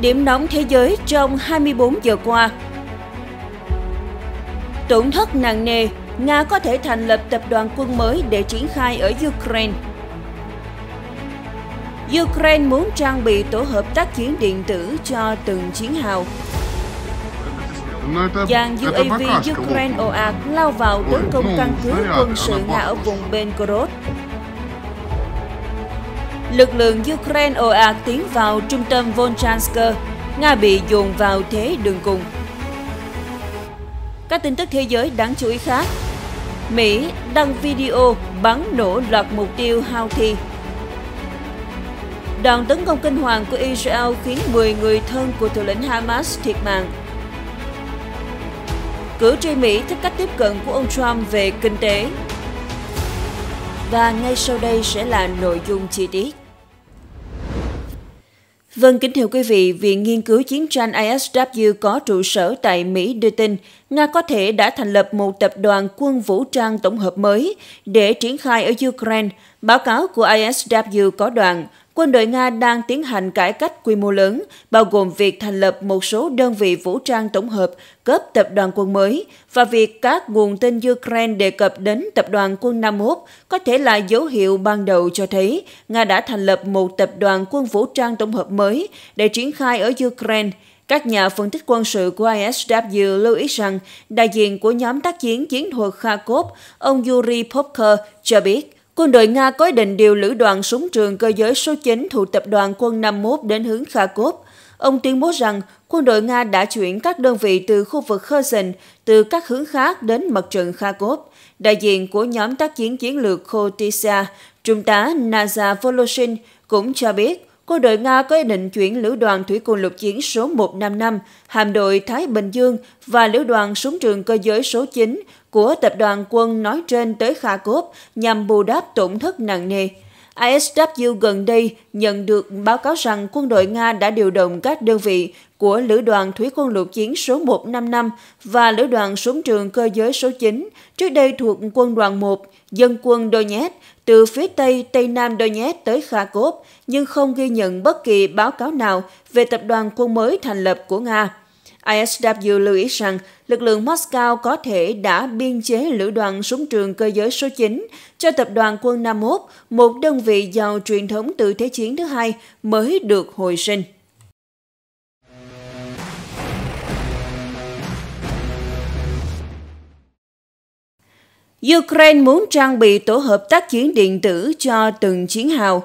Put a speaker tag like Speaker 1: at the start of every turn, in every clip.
Speaker 1: điểm nóng thế giới trong 24 giờ qua. Tổn thất nặng nề, Nga có thể thành lập tập đoàn quân mới để triển khai ở Ukraine. Ukraine muốn trang bị tổ hợp tác chiến điện tử cho từng chiến hào. Dàn UAV Ukraine ồ lao vào tấn công căn cứ quân sự Nga ở vùng Belgorod lực lượng Ukraine ồ ạt tiến vào trung tâm Volchansk, Nga bị dồn vào thế đường cùng. Các tin tức thế giới đáng chú ý khác Mỹ đăng video bắn nổ loạt mục tiêu Houthi Đòn tấn công kinh hoàng của Israel khiến 10 người thân của thủ lĩnh Hamas thiệt mạng Cử tri Mỹ thích cách tiếp cận của ông Trump về kinh tế và ngay sau đây sẽ là nội dung chi tiết. Vâng, kính thưa quý vị, Viện Nghiên cứu Chiến tranh ISW có trụ sở tại Mỹ đưa tin Nga có thể đã thành lập một tập đoàn quân vũ trang tổng hợp mới để triển khai ở Ukraine. Báo cáo của ISW có đoạn, quân đội Nga đang tiến hành cải cách quy mô lớn, bao gồm việc thành lập một số đơn vị vũ trang tổng hợp, cấp tập đoàn quân mới và việc các nguồn tin Ukraine đề cập đến tập đoàn quân 51 có thể là dấu hiệu ban đầu cho thấy Nga đã thành lập một tập đoàn quân vũ trang tổng hợp mới để triển khai ở Ukraine. Các nhà phân tích quân sự của ISW lưu ý rằng đại diện của nhóm tác chiến chiến thuật Kharkov, ông Yuri Popker, cho biết – Quân đội Nga có ý định điều lữ đoàn súng trường cơ giới số 9 thuộc tập đoàn quân 51 đến hướng Kharkov. Ông tuyên bố rằng quân đội Nga đã chuyển các đơn vị từ khu vực Kherson từ các hướng khác đến mặt trận Kharkov. Đại diện của nhóm tác chiến chiến lược Khotisha, Trung tá Naza Voloshin cũng cho biết quân đội Nga có ý định chuyển lữ đoàn thủy quân lục chiến số 155, hạm đội Thái Bình Dương và lữ đoàn súng trường cơ giới số 9 của tập đoàn quân nói trên tới Kharkov nhằm bù đắp tổn thất nặng nề. ISW gần đây nhận được báo cáo rằng quân đội Nga đã điều động các đơn vị của Lữ đoàn Thủy quân lục chiến số 155 và Lữ đoàn súng trường cơ giới số 9, trước đây thuộc quân đoàn 1, dân quân Donetsk, từ phía Tây Tây Nam Donetsk tới Kharkov, nhưng không ghi nhận bất kỳ báo cáo nào về tập đoàn quân mới thành lập của Nga. ISW lưu ý rằng lực lượng Moscow có thể đã biên chế lữ đoàn súng trường cơ giới số 9 cho tập đoàn quân 51, một đơn vị giàu truyền thống từ Thế chiến thứ hai mới được hồi sinh. Ukraine muốn trang bị tổ hợp tác chiến điện tử cho từng chiến hào.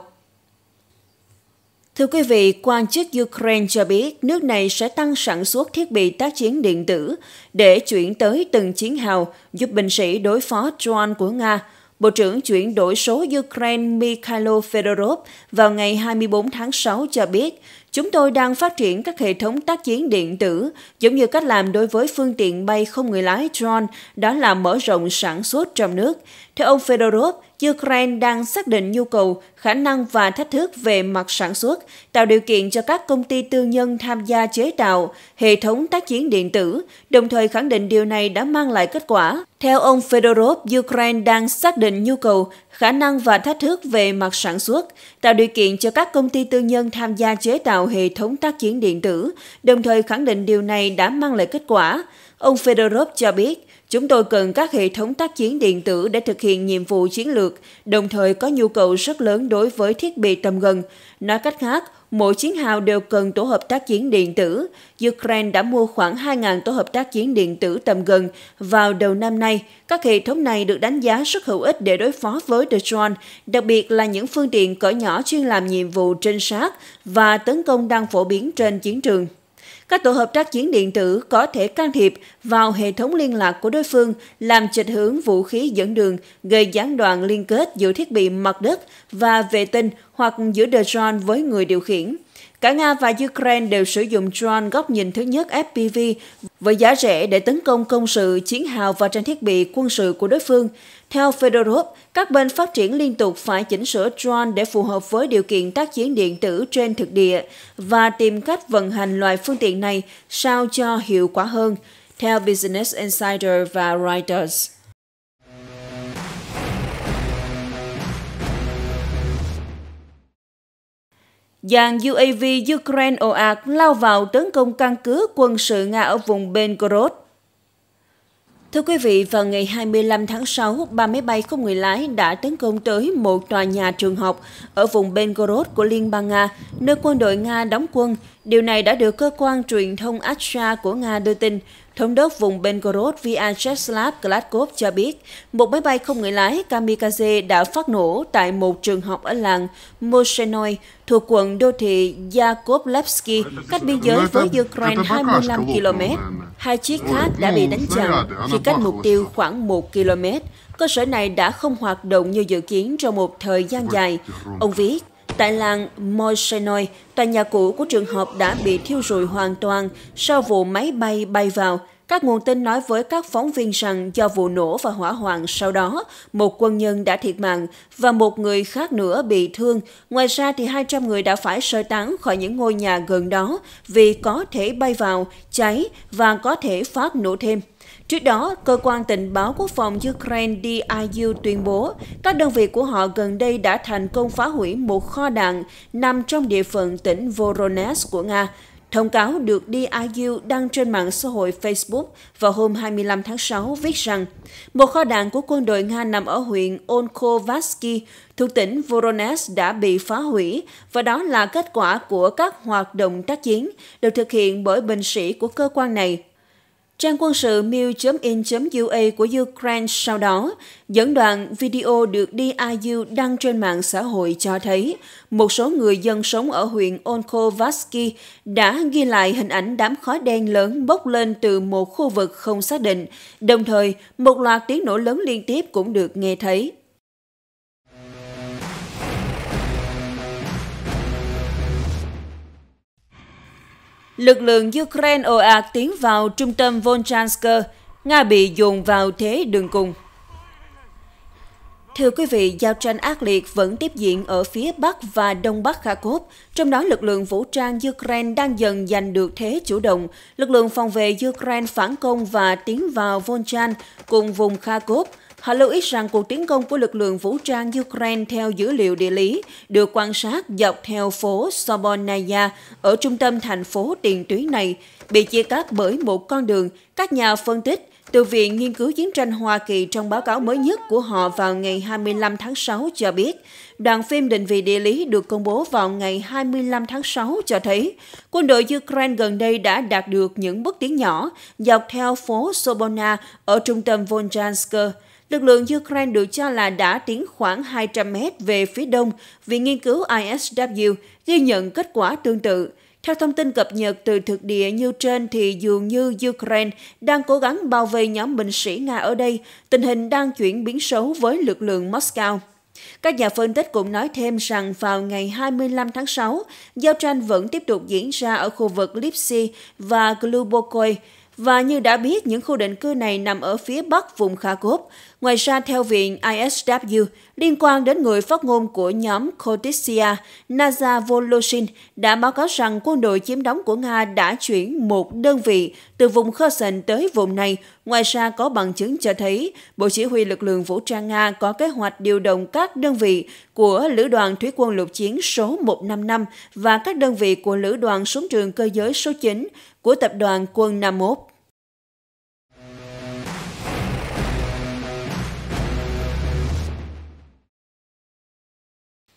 Speaker 1: Thưa quý vị, quan chức Ukraine cho biết nước này sẽ tăng sản xuất thiết bị tác chiến điện tử để chuyển tới từng chiến hào giúp binh sĩ đối phó drone của Nga. Bộ trưởng chuyển đổi số Ukraine Mikhailo Fedorov vào ngày 24 tháng 6 cho biết Chúng tôi đang phát triển các hệ thống tác chiến điện tử, giống như cách làm đối với phương tiện bay không người lái drone, đó là mở rộng sản xuất trong nước. Theo ông Fedorov, Ukraine đang xác định nhu cầu, khả năng và thách thức về mặt sản xuất, tạo điều kiện cho các công ty tư nhân tham gia chế tạo, hệ thống tác chiến điện tử, đồng thời khẳng định điều này đã mang lại kết quả. Theo ông Fedorov, Ukraine đang xác định nhu cầu, khả năng và thách thức về mặt sản xuất, tạo điều kiện cho các công ty tư nhân tham gia chế tạo hệ thống tác chiến điện tử, đồng thời khẳng định điều này đã mang lại kết quả. Ông Fedorov cho biết, Chúng tôi cần các hệ thống tác chiến điện tử để thực hiện nhiệm vụ chiến lược, đồng thời có nhu cầu rất lớn đối với thiết bị tầm gần. Nói cách khác, mỗi chiến hào đều cần tổ hợp tác chiến điện tử. Ukraine đã mua khoảng 2.000 tổ hợp tác chiến điện tử tầm gần vào đầu năm nay. Các hệ thống này được đánh giá rất hữu ích để đối phó với drone, đặc biệt là những phương tiện cỡ nhỏ chuyên làm nhiệm vụ trinh sát và tấn công đang phổ biến trên chiến trường. Các tổ hợp tác chiến điện tử có thể can thiệp vào hệ thống liên lạc của đối phương, làm chệch hướng vũ khí dẫn đường, gây gián đoạn liên kết giữa thiết bị mặt đất và vệ tinh hoặc giữa drone với người điều khiển. Cả Nga và Ukraine đều sử dụng drone góc nhìn thứ nhất FPV với giá rẻ để tấn công công sự, chiến hào và trang thiết bị quân sự của đối phương. Theo Fedorov, các bên phát triển liên tục phải chỉnh sửa drone để phù hợp với điều kiện tác chiến điện tử trên thực địa và tìm cách vận hành loại phương tiện này sao cho hiệu quả hơn, theo Business Insider và Reuters. dàn UAV Ukraine ồ ạt lao vào tấn công căn cứ quân sự Nga ở vùng Belgorod. Thưa quý vị, vào ngày 25 tháng 6, ba máy bay không người lái đã tấn công tới một tòa nhà trường học ở vùng Belgorod của Liên bang Nga, nơi quân đội Nga đóng quân. Điều này đã được cơ quan truyền thông Asha của Nga đưa tin. Thống đốc vùng Belgorod Vyacheslav Gladkov cho biết, một máy bay không người lái kamikaze đã phát nổ tại một trường học ở làng Moshenoi thuộc quận đô thị Yakovlevsky, cách biên giới với Ukraine 25 km. Hai chiếc khác đã bị đánh chặn khi cách mục tiêu khoảng 1 km. Cơ sở này đã không hoạt động như dự kiến trong một thời gian dài. Ông viết, Tại làng Moisenoi, tòa nhà cũ của trường học đã bị thiêu rụi hoàn toàn sau vụ máy bay bay vào. Các nguồn tin nói với các phóng viên rằng do vụ nổ và hỏa hoạn sau đó, một quân nhân đã thiệt mạng và một người khác nữa bị thương. Ngoài ra, thì 200 người đã phải sơ tán khỏi những ngôi nhà gần đó vì có thể bay vào, cháy và có thể phát nổ thêm. Trước đó, cơ quan tình báo quốc phòng Ukraine DIU tuyên bố các đơn vị của họ gần đây đã thành công phá hủy một kho đạn nằm trong địa phận tỉnh Voronezh của Nga. Thông cáo được DIU đăng trên mạng xã hội Facebook vào hôm 25 tháng 6 viết rằng một kho đạn của quân đội Nga nằm ở huyện Onkovatsky thuộc tỉnh Voronezh đã bị phá hủy và đó là kết quả của các hoạt động tác chiến được thực hiện bởi binh sĩ của cơ quan này Trang quân sự mil.in.ua của Ukraine sau đó dẫn đoạn video được DIU đăng trên mạng xã hội cho thấy một số người dân sống ở huyện Onkovaski đã ghi lại hình ảnh đám khói đen lớn bốc lên từ một khu vực không xác định, đồng thời một loạt tiếng nổ lớn liên tiếp cũng được nghe thấy. Lực lượng Ukraine ồ ạt tiến vào trung tâm Volchansk, Nga bị dồn vào thế đường cùng. Thưa quý vị, giao tranh ác liệt vẫn tiếp diễn ở phía Bắc và Đông Bắc Kharkov, trong đó lực lượng vũ trang Ukraine đang dần giành được thế chủ động. Lực lượng phòng vệ Ukraine phản công và tiến vào Volchansk cùng vùng Kharkov – Họ lưu ý rằng cuộc tiến công của lực lượng vũ trang Ukraine theo dữ liệu địa lý được quan sát dọc theo phố Sobornaya ở trung tâm thành phố tiền tuyến này, bị chia cắt bởi một con đường, các nhà phân tích từ Viện Nghiên cứu Chiến tranh Hoa Kỳ trong báo cáo mới nhất của họ vào ngày 25 tháng 6 cho biết, đoạn phim định vị địa lý được công bố vào ngày 25 tháng 6 cho thấy quân đội Ukraine gần đây đã đạt được những bước tiến nhỏ dọc theo phố Sobona ở trung tâm Volchansk. Lực lượng Ukraine được cho là đã tiến khoảng 200 mét về phía đông Viện nghiên cứu ISW ghi nhận kết quả tương tự. Theo thông tin cập nhật từ thực địa như trên thì dường như Ukraine đang cố gắng bao vây nhóm binh sĩ Nga ở đây, tình hình đang chuyển biến xấu với lực lượng Moscow. Các nhà phân tích cũng nói thêm rằng vào ngày 25 tháng 6, giao tranh vẫn tiếp tục diễn ra ở khu vực Lipsy và Glubokoy. và như đã biết, những khu định cư này nằm ở phía bắc vùng Kharkov, Ngoài ra, theo Viện ISW, liên quan đến người phát ngôn của nhóm Koditsia, Naza Voloshin đã báo cáo rằng quân đội chiếm đóng của Nga đã chuyển một đơn vị từ vùng Kherson tới vùng này. Ngoài ra, có bằng chứng cho thấy Bộ Chỉ huy lực lượng vũ trang Nga có kế hoạch điều động các đơn vị của Lữ đoàn Thủy quân lục chiến số 155 và các đơn vị của Lữ đoàn súng trường cơ giới số 9 của Tập đoàn Quân 51.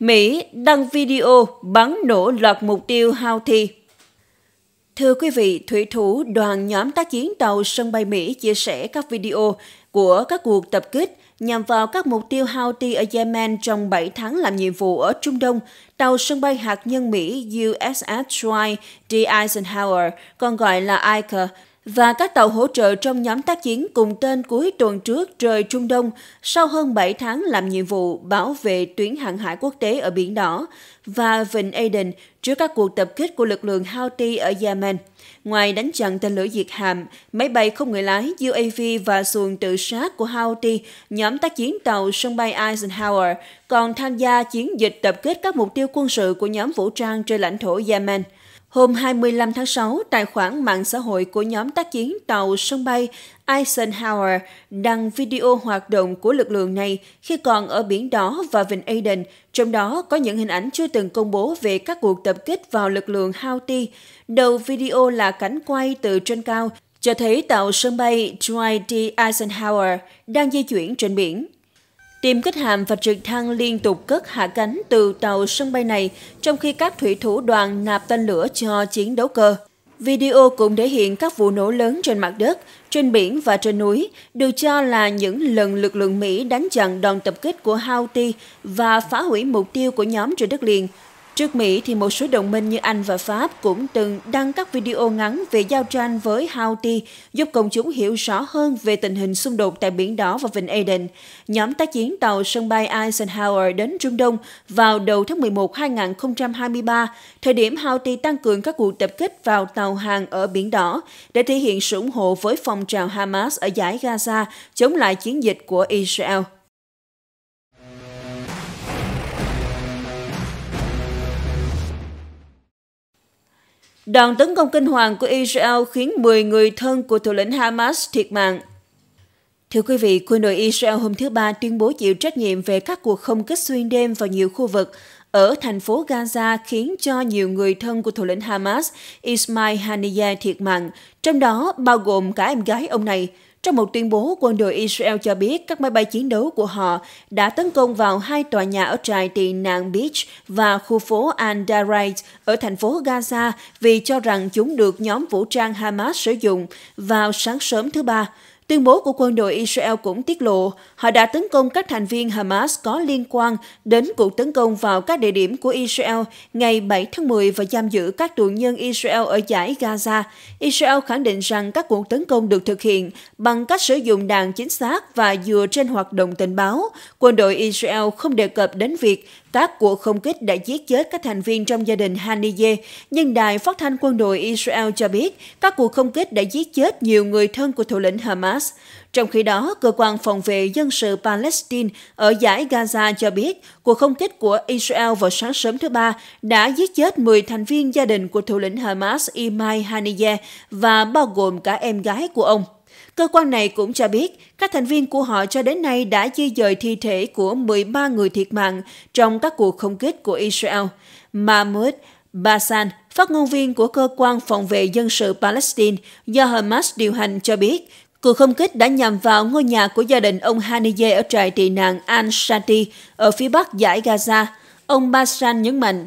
Speaker 1: Mỹ đăng video bắn nổ loạt mục tiêu Houthi. Thưa quý vị, thủy thủ đoàn nhóm tác chiến tàu sân bay Mỹ chia sẻ các video của các cuộc tập kích nhằm vào các mục tiêu Houthi ở Yemen trong 7 tháng làm nhiệm vụ ở Trung Đông. Tàu sân bay hạt nhân Mỹ USS Dwight D. Eisenhower, còn gọi là ICA, e, và các tàu hỗ trợ trong nhóm tác chiến cùng tên cuối tuần trước rời Trung Đông sau hơn 7 tháng làm nhiệm vụ bảo vệ tuyến hàng hải quốc tế ở Biển Đỏ và Vịnh Aden trước các cuộc tập kích của lực lượng Houthi ở Yemen. Ngoài đánh chặn tên lửa diệt hạm, máy bay không người lái UAV và xuồng tự sát của Houthi, nhóm tác chiến tàu sân bay Eisenhower còn tham gia chiến dịch tập kích các mục tiêu quân sự của nhóm vũ trang trên lãnh thổ Yemen – Hôm 25 tháng 6, tài khoản mạng xã hội của nhóm tác chiến tàu sân bay Eisenhower đăng video hoạt động của lực lượng này khi còn ở biển đỏ và vịnh Aden, trong đó có những hình ảnh chưa từng công bố về các cuộc tập kích vào lực lượng Houthi. Đầu video là cảnh quay từ trên cao cho thấy tàu sân bay Dwight D. Eisenhower đang di chuyển trên biển. Tiêm kích hạm và trực thăng liên tục cất hạ cánh từ tàu sân bay này trong khi các thủy thủ đoàn nạp tên lửa cho chiến đấu cơ. Video cũng thể hiện các vụ nổ lớn trên mặt đất, trên biển và trên núi, được cho là những lần lực lượng Mỹ đánh chặn đòn tập kích của Houthi và phá hủy mục tiêu của nhóm trên đất liền. Trước Mỹ thì một số đồng minh như Anh và Pháp cũng từng đăng các video ngắn về giao tranh với Houthi giúp công chúng hiểu rõ hơn về tình hình xung đột tại biển đỏ và Vịnh Aden. Nhóm tác chiến tàu sân bay Eisenhower đến Trung Đông vào đầu tháng 11 2023, thời điểm Houthi tăng cường các cuộc tập kích vào tàu hàng ở biển đỏ để thể hiện sự ủng hộ với phong trào Hamas ở giải Gaza chống lại chiến dịch của Israel. Đòn tấn công kinh hoàng của Israel khiến 10 người thân của thủ lĩnh Hamas thiệt mạng. Thưa quý vị, quân đội Israel hôm thứ Ba tuyên bố chịu trách nhiệm về các cuộc không kích xuyên đêm vào nhiều khu vực ở thành phố Gaza khiến cho nhiều người thân của thủ lĩnh Hamas Ismail Haniyeh thiệt mạng, trong đó bao gồm cả em gái ông này – trong một tuyên bố, quân đội Israel cho biết các máy bay chiến đấu của họ đã tấn công vào hai tòa nhà ở trại tị nạn Beach và khu phố al ở thành phố Gaza vì cho rằng chúng được nhóm vũ trang Hamas sử dụng vào sáng sớm thứ Ba. Tuyên bố của quân đội Israel cũng tiết lộ họ đã tấn công các thành viên Hamas có liên quan đến cuộc tấn công vào các địa điểm của Israel ngày 7 tháng 10 và giam giữ các tù nhân Israel ở giải Gaza. Israel khẳng định rằng các cuộc tấn công được thực hiện bằng cách sử dụng đạn chính xác và dựa trên hoạt động tình báo. Quân đội Israel không đề cập đến việc các cuộc không kích đã giết chết các thành viên trong gia đình Haniyeh, nhưng đài phát thanh quân đội Israel cho biết các cuộc không kích đã giết chết nhiều người thân của thủ lĩnh Hamas. Trong khi đó, cơ quan phòng vệ dân sự Palestine ở giải Gaza cho biết cuộc không kích của Israel vào sáng sớm thứ Ba đã giết chết 10 thành viên gia đình của thủ lĩnh Hamas Imai Haniyeh và bao gồm cả em gái của ông. Cơ quan này cũng cho biết, các thành viên của họ cho đến nay đã di dời thi thể của 13 người thiệt mạng trong các cuộc không kích của Israel. Mahmoud Basan, phát ngôn viên của Cơ quan Phòng vệ Dân sự Palestine do Hamas điều hành cho biết, cuộc không kích đã nhằm vào ngôi nhà của gia đình ông Haniyeh ở trại tị nạn Al-Shati ở phía bắc giải Gaza. Ông Basan nhấn mạnh,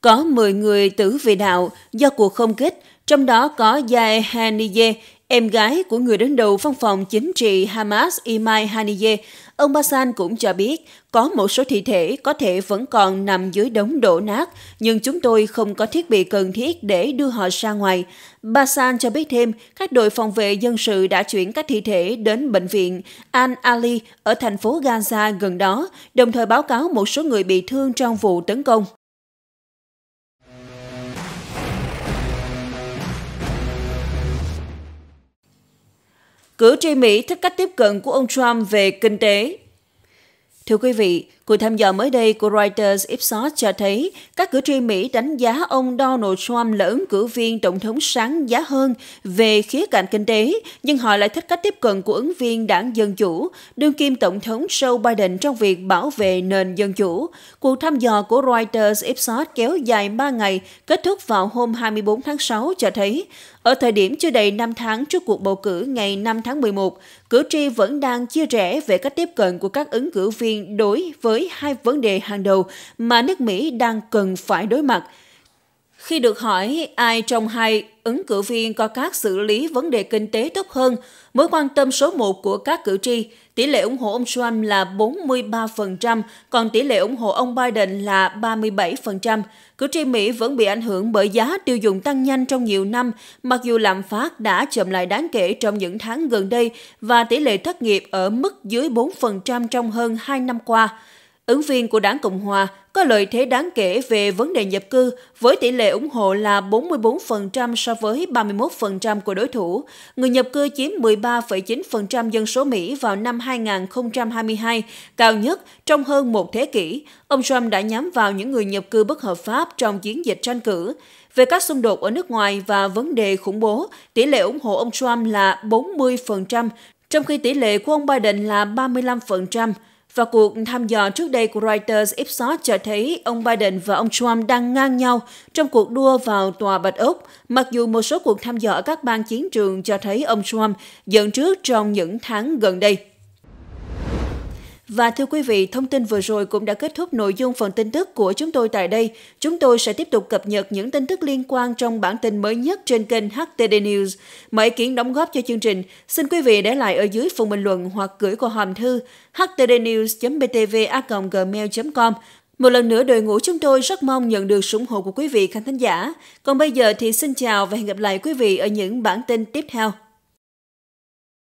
Speaker 1: có 10 người tử vì đạo do cuộc không kích, trong đó có Yae Haniyeh, em gái của người đứng đầu văn phòng chính trị Hamas Imai Haniyeh, ông Basan cũng cho biết có một số thi thể có thể vẫn còn nằm dưới đống đổ nát, nhưng chúng tôi không có thiết bị cần thiết để đưa họ ra ngoài. Basan cho biết thêm, các đội phòng vệ dân sự đã chuyển các thi thể đến bệnh viện Al-Ali ở thành phố Gaza gần đó, đồng thời báo cáo một số người bị thương trong vụ tấn công. cử tri Mỹ thích cách tiếp cận của ông Trump về kinh tế. Thưa quý vị, Cuộc thăm dò mới đây của Reuters Ipsos cho thấy các cử tri Mỹ đánh giá ông Donald Trump là ứng cử viên tổng thống sáng giá hơn về khía cạnh kinh tế, nhưng họ lại thích cách tiếp cận của ứng viên đảng Dân Chủ, đương kim tổng thống Joe Biden trong việc bảo vệ nền Dân Chủ. Cuộc thăm dò của Reuters Ipsos kéo dài 3 ngày, kết thúc vào hôm 24 tháng 6 cho thấy ở thời điểm chưa đầy 5 tháng trước cuộc bầu cử ngày 5 tháng 11, cử tri vẫn đang chia rẽ về cách tiếp cận của các ứng cử viên đối với với hai vấn đề hàng đầu mà nước Mỹ đang cần phải đối mặt. Khi được hỏi ai trong hai ứng cử viên có các xử lý vấn đề kinh tế tốt hơn, mối quan tâm số 1 của các cử tri, tỷ lệ ủng hộ ông Trump là 43%, còn tỷ lệ ủng hộ ông Biden là 37%. Cử tri Mỹ vẫn bị ảnh hưởng bởi giá tiêu dùng tăng nhanh trong nhiều năm, mặc dù lạm phát đã chậm lại đáng kể trong những tháng gần đây và tỷ lệ thất nghiệp ở mức dưới 4% trong hơn 2 năm qua ứng viên của đảng Cộng Hòa có lợi thế đáng kể về vấn đề nhập cư với tỷ lệ ủng hộ là 44% so với 31% của đối thủ. Người nhập cư chiếm 13,9% dân số Mỹ vào năm 2022, cao nhất trong hơn một thế kỷ. Ông Trump đã nhắm vào những người nhập cư bất hợp pháp trong chiến dịch tranh cử. Về các xung đột ở nước ngoài và vấn đề khủng bố, tỷ lệ ủng hộ ông Trump là 40%, trong khi tỷ lệ của ông Biden là 35%. Và cuộc thăm dò trước đây của Reuters Ipsos cho thấy ông Biden và ông Trump đang ngang nhau trong cuộc đua vào Tòa Bạch Ốc, mặc dù một số cuộc thăm dò ở các bang chiến trường cho thấy ông Trump dẫn trước trong những tháng gần đây. Và thưa quý vị, thông tin vừa rồi cũng đã kết thúc nội dung phần tin tức của chúng tôi tại đây. Chúng tôi sẽ tiếp tục cập nhật những tin tức liên quan trong bản tin mới nhất trên kênh HTD News. Mọi ý kiến đóng góp cho chương trình, xin quý vị để lại ở dưới phần bình luận hoặc gửi qua hòm thư htdnews.btva.gmail.com một lần nữa, đội ngũ chúng tôi rất mong nhận được sự ủng hộ của quý vị khán thính giả. Còn bây giờ thì xin chào và hẹn gặp lại quý vị ở những bản tin tiếp theo.